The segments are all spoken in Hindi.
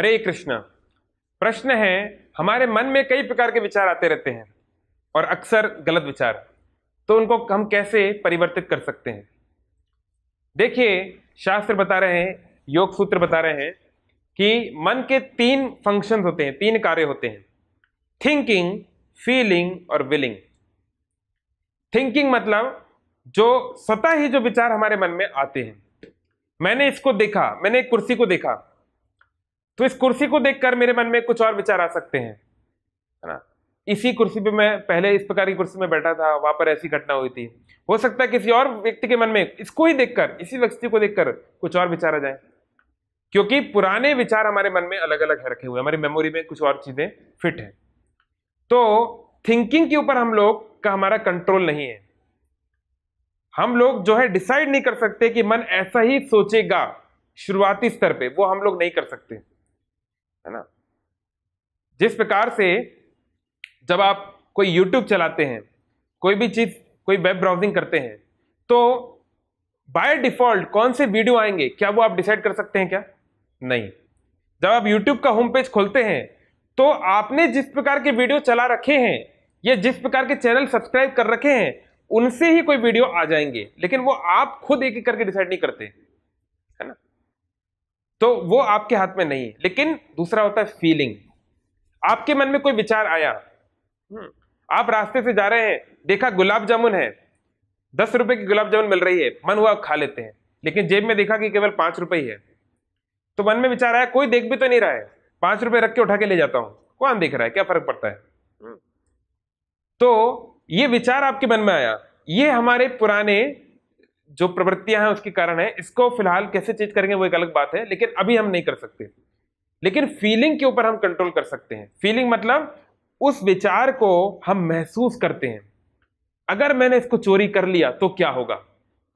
हरे कृष्णा प्रश्न है हमारे मन में कई प्रकार के विचार आते रहते हैं और अक्सर गलत विचार तो उनको हम कैसे परिवर्तित कर सकते हैं देखिए शास्त्र बता रहे हैं योग सूत्र बता रहे हैं कि मन के तीन फंक्शंस होते हैं तीन कार्य होते हैं थिंकिंग फीलिंग और विलिंग थिंकिंग मतलब जो स्वतः ही जो विचार हमारे मन में आते हैं मैंने इसको देखा मैंने एक कुर्सी को देखा तो इस कुर्सी को देखकर मेरे मन में कुछ और विचार आ सकते हैं है ना इसी कुर्सी पे मैं पहले इस प्रकार की कुर्सी में बैठा था वहां पर ऐसी घटना हुई थी हो सकता है किसी और व्यक्ति के मन में इसको ही देखकर इसी व्यक्ति को देखकर कुछ और विचार आ जाए क्योंकि पुराने विचार हमारे मन में अलग अलग रखे हुए हमारी मेमोरी में कुछ और चीजें फिट है तो थिंकिंग के ऊपर हम लोग का हमारा कंट्रोल नहीं है हम लोग जो है डिसाइड नहीं कर सकते कि मन ऐसा ही सोचेगा शुरुआती स्तर पे वो हम लोग नहीं कर सकते है ना जिस प्रकार से जब आप कोई YouTube चलाते हैं कोई भी चीज़ कोई वेब ब्राउजिंग करते हैं तो बाय डिफॉल्ट कौन से वीडियो आएंगे क्या वो आप डिसाइड कर सकते हैं क्या नहीं जब आप YouTube का होम पेज खोलते हैं तो आपने जिस प्रकार के वीडियो चला रखे हैं या जिस प्रकार के चैनल सब्सक्राइब कर रखे हैं उनसे ही कोई वीडियो आ जाएंगे लेकिन वो आप खुद एक एक करके डिसाइड नहीं करते तो वो आपके हाथ में नहीं है लेकिन दूसरा होता है फीलिंग आपके मन में कोई विचार आया हम्म, आप रास्ते से जा रहे हैं देखा गुलाब जामुन है दस रुपए की गुलाब जामुन मिल रही है मन हुआ खा लेते हैं लेकिन जेब में देखा कि केवल पांच रुपए ही है तो मन में विचार आया कोई देख भी तो नहीं रहा है पांच रुपए रख के उठा के ले जाता हूं कौन देख रहा है क्या फर्क पड़ता है हम्म। तो ये विचार आपके मन में आया ये हमारे पुराने जो प्रवृत्तियां हैं उसके कारण है इसको फिलहाल कैसे चेंज करेंगे वो एक अलग बात है लेकिन अभी हम नहीं कर सकते लेकिन फीलिंग के ऊपर हम कंट्रोल कर सकते हैं फीलिंग मतलब उस विचार को हम महसूस करते हैं अगर मैंने इसको चोरी कर लिया तो क्या होगा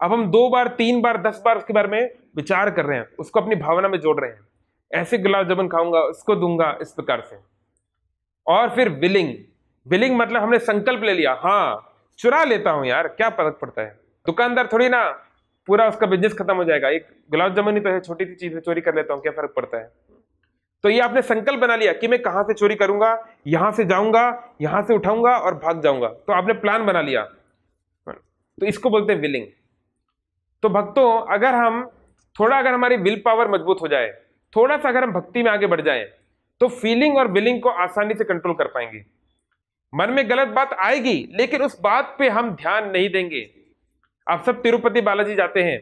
अब हम दो बार तीन बार दस बार उसके बारे में विचार कर रहे हैं उसको अपनी भावना में जोड़ रहे हैं ऐसे गुलाब जामुन खाऊंगा उसको दूंगा इस प्रकार से और फिर विलिंग विलिंग मतलब हमने संकल्प ले लिया हाँ चुरा लेता हूं यार क्या फर्क पड़ता है दुकानदार थोड़ी ना पूरा उसका बिजनेस खत्म हो जाएगा एक गुलाब जामुन ही तो है छोटी सी चीज है चोरी कर लेता हूँ क्या फर्क पड़ता है तो ये आपने संकल्प बना लिया कि मैं कहां से चोरी करूंगा यहां से जाऊंगा यहां से उठाऊंगा और भाग जाऊंगा तो आपने प्लान बना लिया तो इसको बोलते हैं विलिंग तो भक्तों अगर हम थोड़ा अगर हमारी विल पावर मजबूत हो जाए थोड़ा सा अगर हम भक्ति में आगे बढ़ जाए तो फीलिंग और विलिंग को आसानी से कंट्रोल कर पाएंगे मन में गलत बात आएगी लेकिन उस बात पे हम ध्यान नहीं देंगे आप सब तिरुपति बालाजी जाते हैं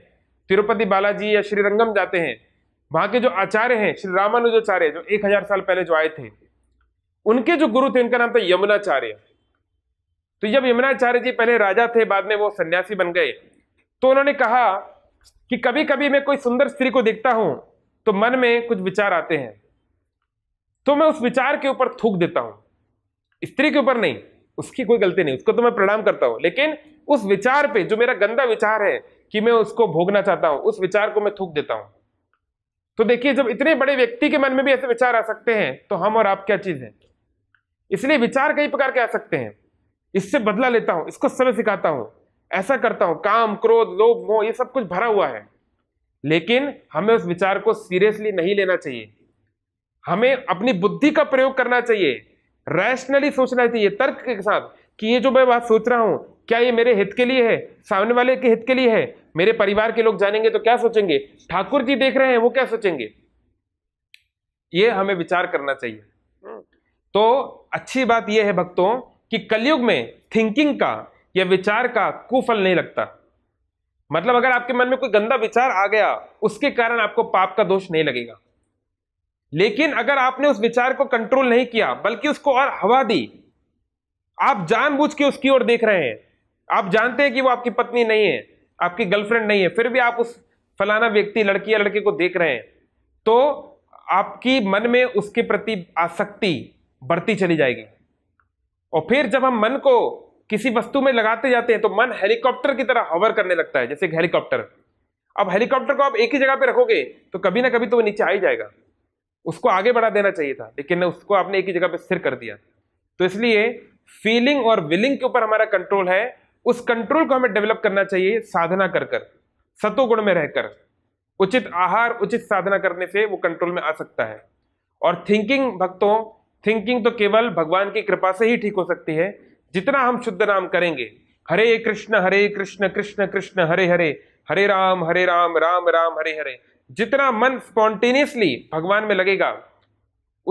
तिरुपति बालाजी या श्रीरंगम जाते हैं वहाँ के जो आचार्य हैं श्री रामानुजाचार्य जो एक हजार साल पहले जो आए थे उनके जो गुरु थे उनका नाम था यमुनाचार्य तो जब यमुनाचार्य जी पहले राजा थे बाद में वो सन्यासी बन गए तो उन्होंने कहा कि कभी कभी मैं कोई सुंदर स्त्री को देखता हूं तो मन में कुछ विचार आते हैं तो मैं उस विचार के ऊपर थूक देता हूं स्त्री के ऊपर नहीं उसकी कोई गलती नहीं उसको तो मैं प्रणाम करता हूं लेकिन उस विचार पे जो मेरा गंदा विचार है कि मैं उसको भोगना चाहता हूं उस विचार को मैं थूक देता हूं तो देखिए जब इतने बड़े व्यक्ति के मन में भी ऐसे विचार आ सकते हैं तो हम और आप क्या चीज है इसलिए विचार कई प्रकार के आ सकते हैं इससे बदला लेता हूं इसको समय सिखाता हूं ऐसा करता हूं काम क्रोध लोभ मोह ये सब कुछ भरा हुआ है लेकिन हमें उस विचार को सीरियसली नहीं लेना चाहिए हमें अपनी बुद्धि का प्रयोग करना चाहिए रैशनली सोचना चाहिए तर्क के साथ कि ये जो मैं बात सोच रहा हूं क्या ये मेरे हित के लिए है सामने वाले के हित के लिए है मेरे परिवार के लोग जानेंगे तो क्या सोचेंगे ठाकुर जी देख रहे हैं वो क्या सोचेंगे ये हमें विचार करना चाहिए हम्म। तो अच्छी बात यह है भक्तों कि कलयुग में थिंकिंग का या विचार का कुफल नहीं लगता मतलब अगर आपके मन में कोई गंदा विचार आ गया उसके कारण आपको पाप का दोष नहीं लगेगा लेकिन अगर आपने उस विचार को कंट्रोल नहीं किया बल्कि उसको और हवा दी आप जानबूझ के उसकी ओर देख रहे हैं आप जानते हैं कि वो आपकी पत्नी नहीं है आपकी गर्लफ्रेंड नहीं है फिर भी आप उस फलाना व्यक्ति लड़की या लड़के को देख रहे हैं तो आपकी मन में उसके प्रति आसक्ति बढ़ती चली जाएगी और फिर जब हम मन को किसी वस्तु में लगाते जाते हैं तो मन हेलीकॉप्टर की तरह हवर करने लगता है जैसे हेलीकॉप्टर अब हेलीकॉप्टर को आप एक ही जगह पर रखोगे तो कभी ना कभी तो वो नीचे आ ही जाएगा उसको आगे बढ़ा देना चाहिए था लेकिन उसको आपने एक ही जगह पर स्थिर कर दिया तो इसलिए फीलिंग और विलिंग के ऊपर हमारा कंट्रोल है उस कंट्रोल को हमें डेवलप करना चाहिए साधना कर कर सतोगुण में रहकर उचित आहार उचित साधना करने से वो कंट्रोल में आ सकता है और थिंकिंग भक्तों थिंकिंग तो केवल भगवान की कृपा से ही ठीक हो सकती है जितना हम शुद्ध नाम करेंगे हरे कृष्ण हरे कृष्ण कृष्ण कृष्ण हरे हरे हरे राम हरे राम राम राम हरे हरे जितना मन स्पॉन्टेनियसली भगवान में लगेगा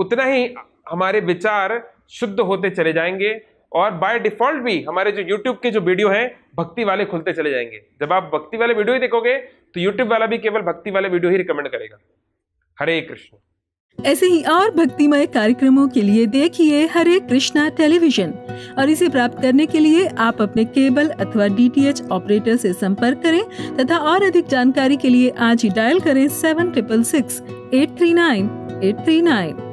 उतना ही हमारे विचार शुद्ध होते चले जाएंगे और बाय डिफॉल्ट भी हमारे जो यूट्यूब के जो वीडियो हैं भक्ति वाले खुलते चले जाएंगे जब आप भक्ति वाले वीडियो ही देखोगे तो यूट्यूब वाला भी केवल भक्ति वाले वीडियो ही रिकमेंड करेगा हरे कृष्ण ऐसे ही और भक्तिमय कार्यक्रमों के लिए देखिए हरे कृष्णा टेलीविजन और इसे प्राप्त करने के लिए आप अपने केबल अथवा डीटीएच ऑपरेटर से संपर्क करें तथा और अधिक जानकारी के लिए आज ही डायल करें seven triple six eight three nine eight three nine